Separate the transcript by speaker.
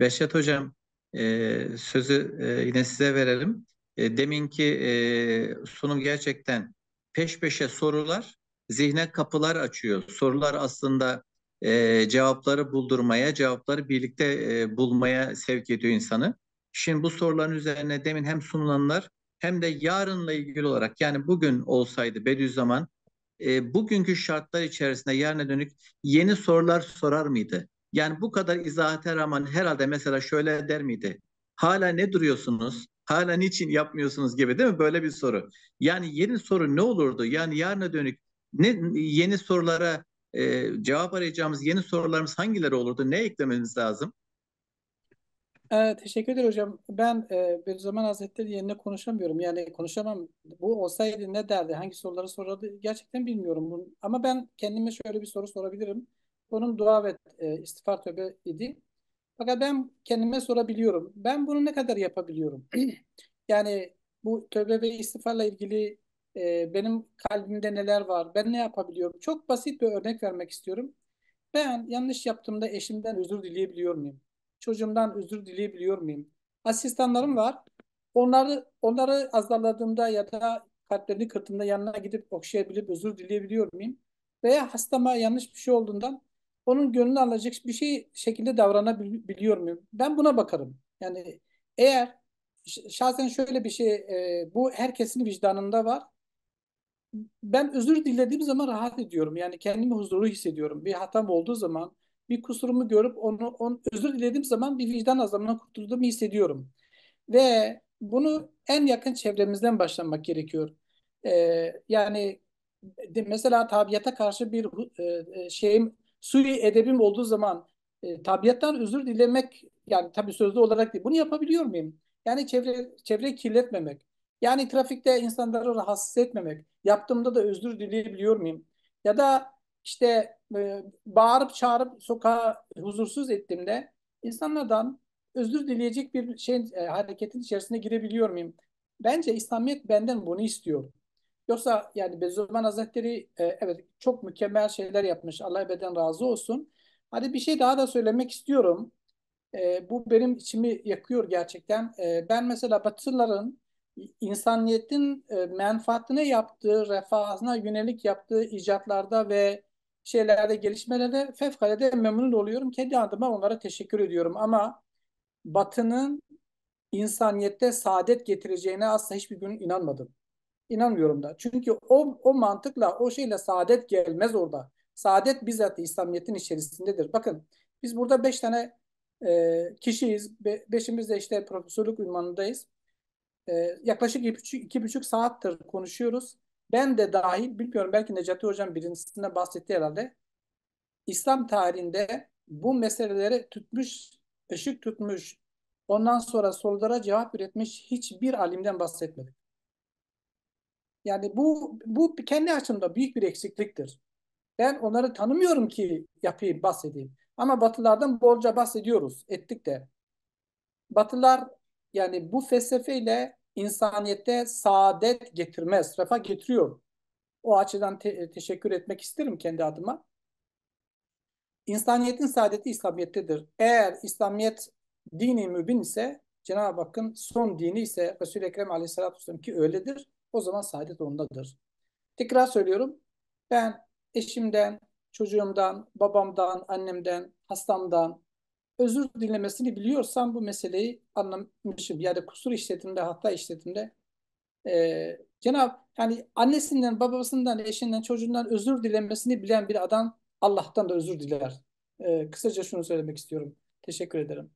Speaker 1: Behçet Hocam e, sözü e, yine size verelim. E, deminki e, sunum gerçekten peş peşe sorular zihne kapılar açıyor. Sorular aslında e, cevapları buldurmaya, cevapları birlikte e, bulmaya sevk ediyor insanı. Şimdi bu soruların üzerine demin hem sunulanlar hem de yarınla ilgili olarak yani bugün olsaydı Bediüzzaman e, bugünkü şartlar içerisinde yarına dönük yeni sorular sorar mıydı? Yani bu kadar izahate rağmen herhalde mesela şöyle der miydi? Hala ne duruyorsunuz? Hala niçin yapmıyorsunuz gibi değil mi? Böyle bir soru. Yani yeni soru ne olurdu? Yani yarına dönük ne yeni sorulara e, cevap arayacağımız yeni sorularımız hangileri olurdu? Ne eklememiz lazım?
Speaker 2: E, teşekkür ederim hocam. Ben e, zaman Hazretleri yerine konuşamıyorum. Yani konuşamam. Bu olsaydı ne derdi? Hangi soruları sorardı? Gerçekten bilmiyorum. Bunu. Ama ben kendime şöyle bir soru sorabilirim. Onun dua ve e, istiğfar tövbe idi. Fakat ben kendime sorabiliyorum. Ben bunu ne kadar yapabiliyorum? yani bu tövbe ve istiğfarla ilgili e, benim kalbimde neler var? Ben ne yapabiliyorum? Çok basit bir örnek vermek istiyorum. Ben yanlış yaptığımda eşimden özür dileyebiliyor muyum? Çocuğumdan özür dileyebiliyor muyum? Asistanlarım var. Onları onları azarladığımda ya da kalplerini kırdığımda yanına gidip okşayabilip özür dileyebiliyor muyum? Veya hastama yanlış bir şey olduğundan onun gönlünü alacak bir şey şekilde davranabiliyor muyum? Ben buna bakarım. Yani eğer şahsen şöyle bir şey e, bu herkesin vicdanında var. Ben özür dilediğim zaman rahat ediyorum. Yani kendimi huzurlu hissediyorum. Bir hatam olduğu zaman bir kusurumu görüp onu, on özür dilediğim zaman bir vicdan azamına kurtulduğumu hissediyorum. Ve bunu en yakın çevremizden başlamak gerekiyor. Ee, yani de, mesela tabiata karşı bir e, e, şeyim Suyu edebim olduğu zaman e, tabiattan özür dilemek yani tabii sözlü olarak değil. Bunu yapabiliyor muyum? Yani çevre çevre kirletmemek. Yani trafikte insanları rahatsız etmemek. Yaptığımda da özür dileyebiliyor muyum? Ya da işte e, bağırıp çağırıp sokağa huzursuz ettiğimde insanlardan özür dileyecek bir şey e, hareketin içerisine girebiliyor muyum? Bence İslamiyet benden bunu istiyor. Yoksa yani Bediüzzaman Hazretleri e, evet çok mükemmel şeyler yapmış. Allah beden razı olsun. Hadi bir şey daha da söylemek istiyorum. E, bu benim içimi yakıyor gerçekten. E, ben mesela Batılıların insaniyetin e, menfaatine yaptığı, refahına yönelik yaptığı icatlarda ve şeylerde, gelişmelerde fevkalade memnun oluyorum. Kendi adıma onlara teşekkür ediyorum ama Batı'nın insaniyette saadet getireceğine asla hiçbir gün inanmadım. İnanmıyorum da. Çünkü o, o mantıkla, o şeyle saadet gelmez orada. Saadet bizzat İslamiyet'in içerisindedir. Bakın biz burada beş tane e, kişiyiz. Be, beşimiz de işte profesörlük ünvanındayız. E, yaklaşık iki buçuk, iki buçuk saattir konuşuyoruz. Ben de dahil, bilmiyorum belki Necati Hocam birincisinde bahsetti herhalde. İslam tarihinde bu meselelere tutmuş, ışık tutmuş, ondan sonra sorulara cevap üretmiş hiçbir alimden bahsetmedik. Yani bu, bu kendi açımda büyük bir eksikliktir. Ben onları tanımıyorum ki yapayım, bahsedeyim. Ama Batılardan bolca bahsediyoruz, ettik de. Batılar yani bu felsefeyle insaniyete saadet getirmez, refah getiriyor. O açıdan te teşekkür etmek isterim kendi adıma. İnsaniyetin saadeti İslamiyet'tedir. Eğer İslamiyet dini mübin ise Cenab-ı Hakk'ın son dini ise Resul-i Ekrem aleyhissalatü vesselam ki öyledir. O zaman saadet ondadır. Tekrar söylüyorum. Ben eşimden, çocuğumdan, babamdan, annemden, hastamdan özür dilemesini biliyorsam bu meseleyi anlamışım. Yani kusur işletimde, hatta işletimde e, ee, Cenab yani annesinden, babasından, eşinden, çocuğundan özür dilemesini bilen bir adam Allah'tan da özür diler. E, kısaca şunu söylemek istiyorum. Teşekkür ederim.